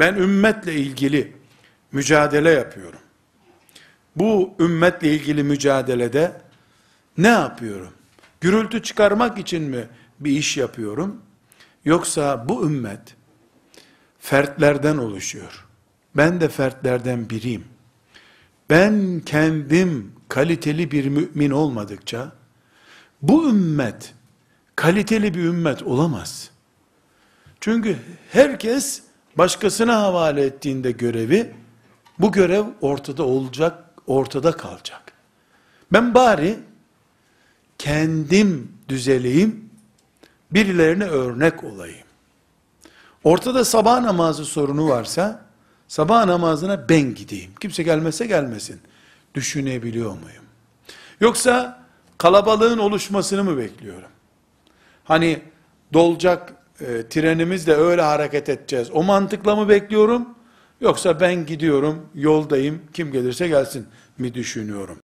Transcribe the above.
Ben ümmetle ilgili mücadele yapıyorum. Bu ümmetle ilgili mücadelede ne yapıyorum? Gürültü çıkarmak için mi bir iş yapıyorum? Yoksa bu ümmet fertlerden oluşuyor. Ben de fertlerden biriyim. Ben kendim kaliteli bir mümin olmadıkça bu ümmet kaliteli bir ümmet olamaz. Çünkü herkes başkasına havale ettiğinde görevi, bu görev ortada olacak, ortada kalacak. Ben bari kendim düzeleyim, birilerine örnek olayım. Ortada sabah namazı sorunu varsa, sabah namazına ben gideyim. Kimse gelmese gelmesin. Düşünebiliyor muyum? Yoksa kalabalığın oluşmasını mı bekliyorum? Hani dolacak e, ee, trenimizle öyle hareket edeceğiz. O mantıkla mı bekliyorum? Yoksa ben gidiyorum, yoldayım, kim gelirse gelsin mi düşünüyorum?